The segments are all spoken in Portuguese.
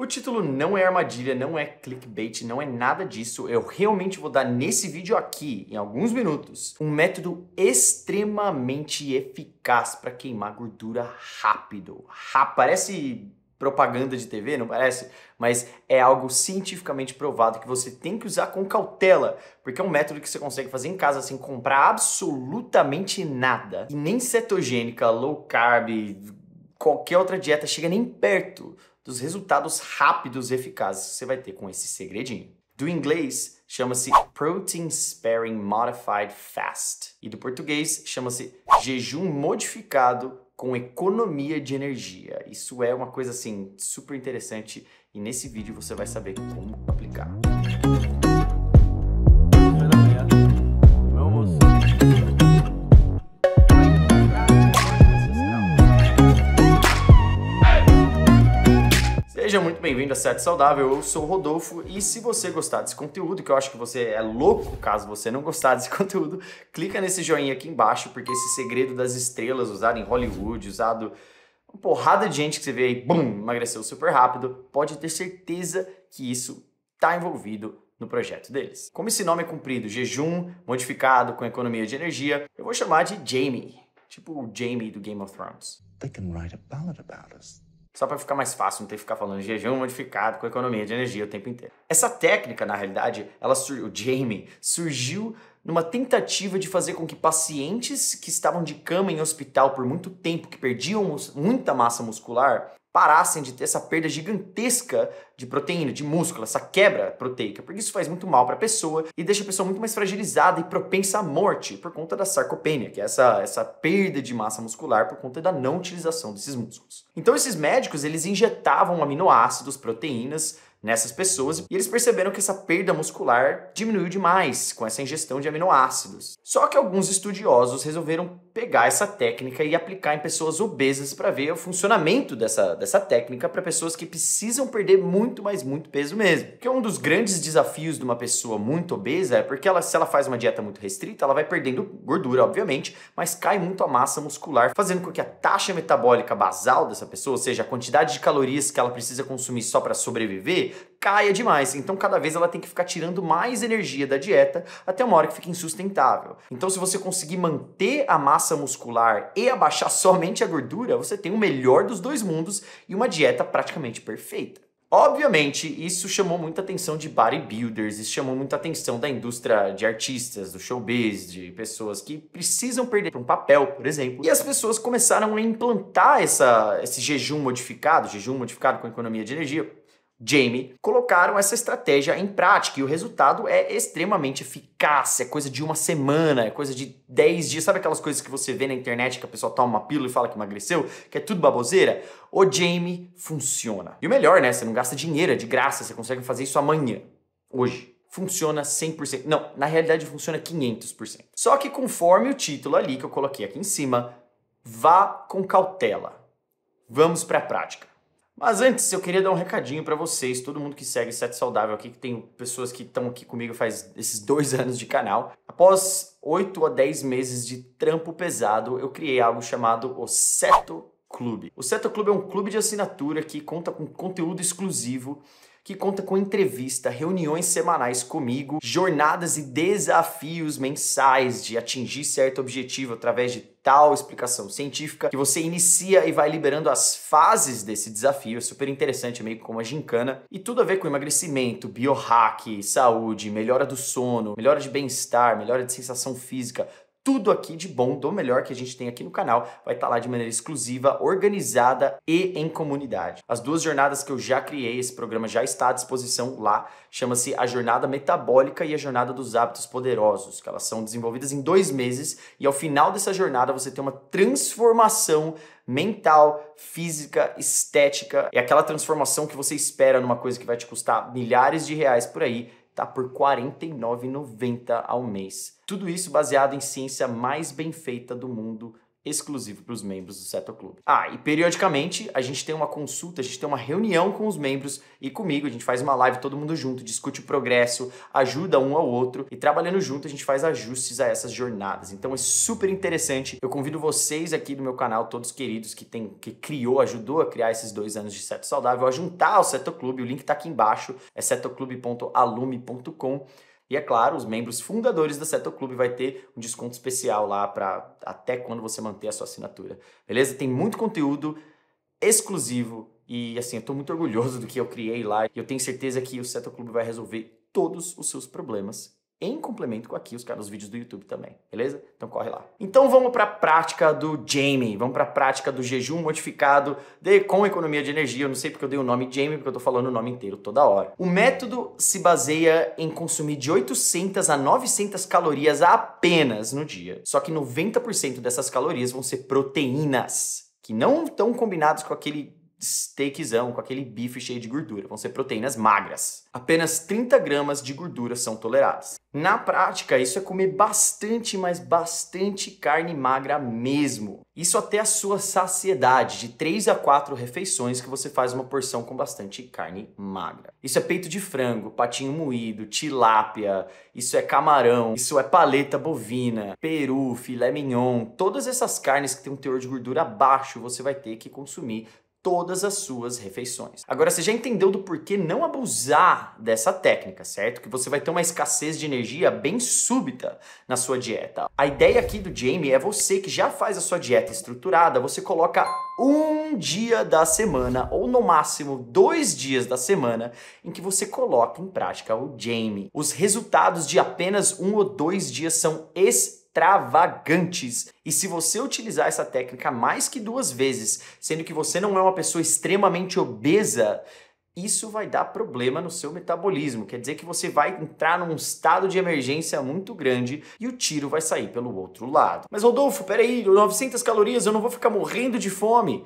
O título não é armadilha, não é clickbait, não é nada disso. Eu realmente vou dar nesse vídeo aqui, em alguns minutos, um método extremamente eficaz para queimar gordura rápido. parece propaganda de TV, não parece? Mas é algo cientificamente provado que você tem que usar com cautela, porque é um método que você consegue fazer em casa sem comprar absolutamente nada. E nem cetogênica, low carb, qualquer outra dieta chega nem perto dos resultados rápidos e eficazes que você vai ter com esse segredinho. Do inglês, chama-se Protein Sparing Modified Fast. E do português, chama-se Jejum Modificado com Economia de Energia. Isso é uma coisa assim super interessante e nesse vídeo você vai saber como aplicar. Seja muito bem-vindo a Sete Saudável, eu sou o Rodolfo e se você gostar desse conteúdo, que eu acho que você é louco caso você não gostar desse conteúdo, clica nesse joinha aqui embaixo, porque esse segredo das estrelas usado em Hollywood, usado uma porrada de gente que você vê aí, bum, emagreceu super rápido, pode ter certeza que isso está envolvido no projeto deles. Como esse nome é cumprido, jejum modificado com economia de energia, eu vou chamar de Jamie, tipo o Jamie do Game of Thrones. They can write a ballad about us só para ficar mais fácil, não ter que ficar falando jejum modificado com economia de energia o tempo inteiro. Essa técnica, na realidade, ela o Jamie surgiu numa tentativa de fazer com que pacientes que estavam de cama em hospital por muito tempo, que perdiam muita massa muscular, parassem de ter essa perda gigantesca de proteína, de músculo, essa quebra proteica, porque isso faz muito mal para a pessoa e deixa a pessoa muito mais fragilizada e propensa à morte por conta da sarcopenia, que é essa, essa perda de massa muscular por conta da não utilização desses músculos. Então esses médicos, eles injetavam aminoácidos, proteínas, nessas pessoas e eles perceberam que essa perda muscular diminuiu demais com essa ingestão de aminoácidos. Só que alguns estudiosos resolveram pegar essa técnica e aplicar em pessoas obesas para ver o funcionamento dessa, dessa técnica para pessoas que precisam perder muito, mais muito peso mesmo. é um dos grandes desafios de uma pessoa muito obesa é porque ela, se ela faz uma dieta muito restrita, ela vai perdendo gordura, obviamente, mas cai muito a massa muscular, fazendo com que a taxa metabólica basal dessa pessoa, ou seja, a quantidade de calorias que ela precisa consumir só para sobreviver, caia demais. Então, cada vez ela tem que ficar tirando mais energia da dieta até uma hora que fica insustentável. Então, se você conseguir manter a massa muscular e abaixar somente a gordura, você tem o melhor dos dois mundos e uma dieta praticamente perfeita. Obviamente, isso chamou muita atenção de bodybuilders, isso chamou muita atenção da indústria de artistas, do showbiz, de pessoas que precisam perder um papel, por exemplo. E as pessoas começaram a implantar essa, esse jejum modificado, jejum modificado com economia de energia, Jamie colocaram essa estratégia em prática e o resultado é extremamente eficaz. É coisa de uma semana, é coisa de 10 dias. Sabe aquelas coisas que você vê na internet que a pessoa toma uma pílula e fala que emagreceu, que é tudo baboseira? O Jamie funciona. E o melhor, né? Você não gasta dinheiro, é de graça, você consegue fazer isso amanhã, hoje funciona 100%. Não, na realidade funciona 500%. Só que conforme o título ali que eu coloquei aqui em cima, vá com cautela. Vamos para a prática. Mas antes, eu queria dar um recadinho para vocês, todo mundo que segue Sete Saudável aqui, que tem pessoas que estão aqui comigo faz esses dois anos de canal. Após 8 a 10 meses de trampo pesado, eu criei algo chamado o Seto Clube. O Seto Clube é um clube de assinatura que conta com conteúdo exclusivo que conta com entrevista, reuniões semanais comigo, jornadas e desafios mensais de atingir certo objetivo através de tal explicação científica que você inicia e vai liberando as fases desse desafio. É super interessante, meio como a gincana. E tudo a ver com emagrecimento, biohack, saúde, melhora do sono, melhora de bem-estar, melhora de sensação física tudo aqui de bom, do melhor que a gente tem aqui no canal, vai estar tá lá de maneira exclusiva, organizada e em comunidade. As duas jornadas que eu já criei, esse programa já está à disposição lá, chama-se a Jornada Metabólica e a Jornada dos Hábitos Poderosos, que elas são desenvolvidas em dois meses e ao final dessa jornada você tem uma transformação mental, física, estética, é aquela transformação que você espera numa coisa que vai te custar milhares de reais por aí tá por R$ 49,90 ao mês. Tudo isso baseado em ciência mais bem feita do mundo exclusivo para os membros do Seto Clube. Ah, e periodicamente a gente tem uma consulta, a gente tem uma reunião com os membros e comigo, a gente faz uma live todo mundo junto, discute o progresso, ajuda um ao outro e trabalhando junto a gente faz ajustes a essas jornadas. Então é super interessante. Eu convido vocês aqui do meu canal, todos queridos que tem que criou, ajudou a criar esses dois anos de Seto Saudável, a juntar ao Seto Clube, o link está aqui embaixo, é setoclube.alume.com e é claro, os membros fundadores do Seto Clube vai ter um desconto especial lá para até quando você manter a sua assinatura. Beleza? Tem muito conteúdo exclusivo e assim, eu tô muito orgulhoso do que eu criei lá e eu tenho certeza que o Seto Clube vai resolver todos os seus problemas em complemento com aqui os, os vídeos do YouTube também, beleza? Então corre lá. Então vamos para a prática do Jamie, vamos para a prática do jejum modificado de, com economia de energia. Eu não sei porque eu dei o nome Jamie, porque eu tô falando o nome inteiro toda hora. O método se baseia em consumir de 800 a 900 calorias apenas no dia. Só que 90% dessas calorias vão ser proteínas, que não estão combinados com aquele steakzão, com aquele bife cheio de gordura. Vão ser proteínas magras. Apenas 30 gramas de gordura são toleradas. Na prática, isso é comer bastante, mas bastante carne magra mesmo. Isso até a sua saciedade, de 3 a 4 refeições que você faz uma porção com bastante carne magra. Isso é peito de frango, patinho moído, tilápia, isso é camarão, isso é paleta bovina, peru, filé mignon. Todas essas carnes que têm um teor de gordura baixo, você vai ter que consumir todas as suas refeições. Agora você já entendeu do porquê não abusar dessa técnica, certo? Que você vai ter uma escassez de energia bem súbita na sua dieta. A ideia aqui do Jamie é você que já faz a sua dieta estruturada, você coloca um dia da semana ou no máximo dois dias da semana em que você coloca em prática o Jamie. Os resultados de apenas um ou dois dias são excelentes extravagantes. E se você utilizar essa técnica mais que duas vezes, sendo que você não é uma pessoa extremamente obesa, isso vai dar problema no seu metabolismo. Quer dizer que você vai entrar num estado de emergência muito grande e o tiro vai sair pelo outro lado. Mas Rodolfo, peraí, 900 calorias, eu não vou ficar morrendo de fome.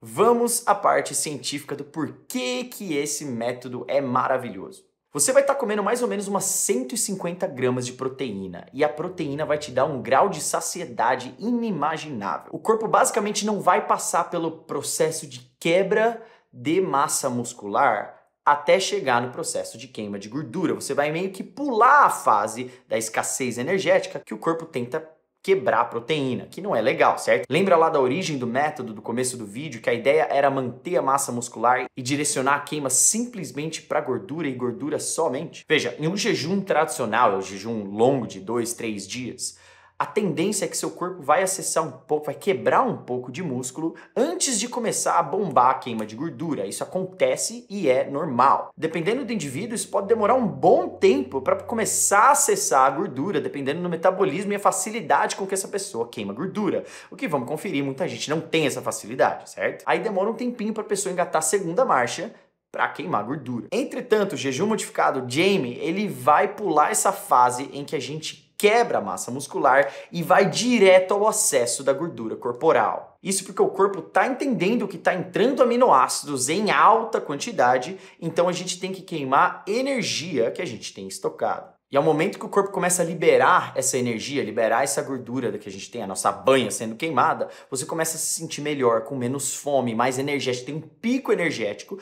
Vamos à parte científica do porquê que esse método é maravilhoso. Você vai estar tá comendo mais ou menos umas 150 gramas de proteína e a proteína vai te dar um grau de saciedade inimaginável. O corpo basicamente não vai passar pelo processo de quebra de massa muscular até chegar no processo de queima de gordura. Você vai meio que pular a fase da escassez energética que o corpo tenta quebrar proteína, que não é legal, certo? Lembra lá da origem do método do começo do vídeo que a ideia era manter a massa muscular e direcionar a queima simplesmente para gordura e gordura somente? Veja, em um jejum tradicional, é um jejum longo de dois, três dias, a tendência é que seu corpo vai acessar um pouco, vai quebrar um pouco de músculo antes de começar a bombar a queima de gordura. Isso acontece e é normal. Dependendo do indivíduo, isso pode demorar um bom tempo para começar a acessar a gordura, dependendo do metabolismo e a facilidade com que essa pessoa queima gordura. O que vamos conferir, muita gente não tem essa facilidade, certo? Aí demora um tempinho para a pessoa engatar a segunda marcha, para queimar gordura. Entretanto, o jejum modificado Jamie, ele vai pular essa fase em que a gente quebra a massa muscular e vai direto ao acesso da gordura corporal. Isso porque o corpo está entendendo que está entrando aminoácidos em alta quantidade, então a gente tem que queimar energia que a gente tem estocado. E ao momento que o corpo começa a liberar essa energia, liberar essa gordura que a gente tem, a nossa banha sendo queimada, você começa a se sentir melhor, com menos fome, mais energético, tem um pico energético,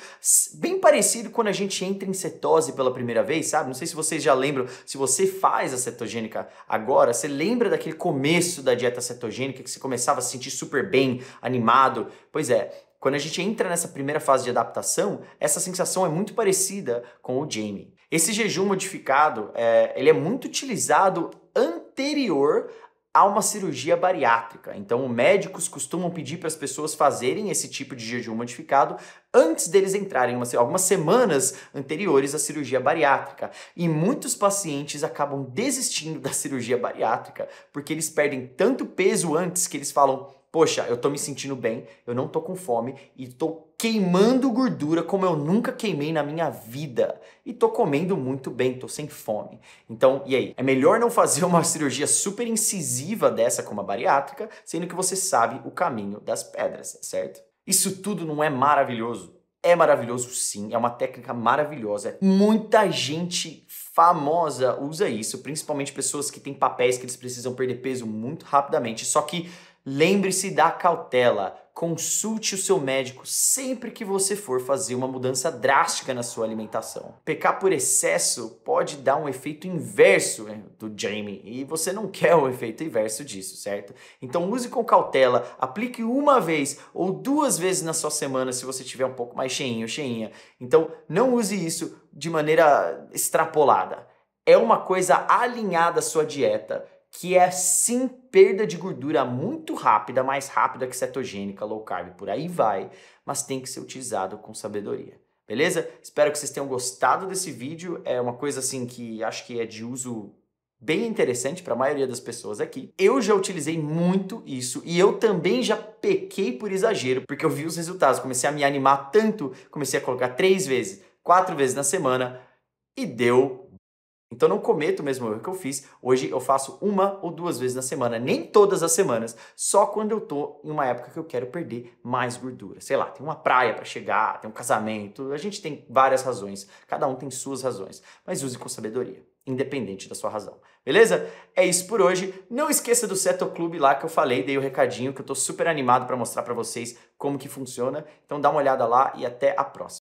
bem parecido quando a gente entra em cetose pela primeira vez, sabe? Não sei se vocês já lembram, se você faz a cetogênica agora, você lembra daquele começo da dieta cetogênica que você começava a se sentir super bem, animado? Pois é, quando a gente entra nessa primeira fase de adaptação, essa sensação é muito parecida com o Jamie. Esse jejum modificado, é, ele é muito utilizado anterior a uma cirurgia bariátrica. Então, médicos costumam pedir para as pessoas fazerem esse tipo de jejum modificado antes deles entrarem, uma, algumas semanas anteriores à cirurgia bariátrica. E muitos pacientes acabam desistindo da cirurgia bariátrica porque eles perdem tanto peso antes que eles falam: poxa, eu tô me sentindo bem, eu não tô com fome e tô queimando gordura como eu nunca queimei na minha vida e tô comendo muito bem, tô sem fome. Então, e aí? É melhor não fazer uma cirurgia super incisiva dessa como a bariátrica, sendo que você sabe o caminho das pedras, certo? Isso tudo não é maravilhoso? É maravilhoso sim, é uma técnica maravilhosa. Muita gente famosa usa isso, principalmente pessoas que têm papéis que eles precisam perder peso muito rapidamente. Só que Lembre-se da cautela. Consulte o seu médico sempre que você for fazer uma mudança drástica na sua alimentação. Pecar por excesso pode dar um efeito inverso né, do Jamie e você não quer o um efeito inverso disso, certo? Então use com cautela, aplique uma vez ou duas vezes na sua semana se você tiver um pouco mais cheinho ou cheinha. Então não use isso de maneira extrapolada. É uma coisa alinhada à sua dieta que é sim perda de gordura muito rápida, mais rápida que cetogênica, low carb, por aí vai, mas tem que ser utilizado com sabedoria. Beleza? Espero que vocês tenham gostado desse vídeo. É uma coisa assim que acho que é de uso bem interessante para a maioria das pessoas aqui. Eu já utilizei muito isso e eu também já pequei por exagero, porque eu vi os resultados, comecei a me animar tanto, comecei a colocar três vezes, quatro vezes na semana e deu então não cometo o mesmo erro que eu fiz. Hoje eu faço uma ou duas vezes na semana, nem todas as semanas, só quando eu tô em uma época que eu quero perder mais gordura. Sei lá, tem uma praia para chegar, tem um casamento, a gente tem várias razões, cada um tem suas razões, mas use com sabedoria, independente da sua razão. Beleza? É isso por hoje. Não esqueça do Seto Clube lá que eu falei, dei o recadinho que eu tô super animado para mostrar para vocês como que funciona. Então dá uma olhada lá e até a próxima.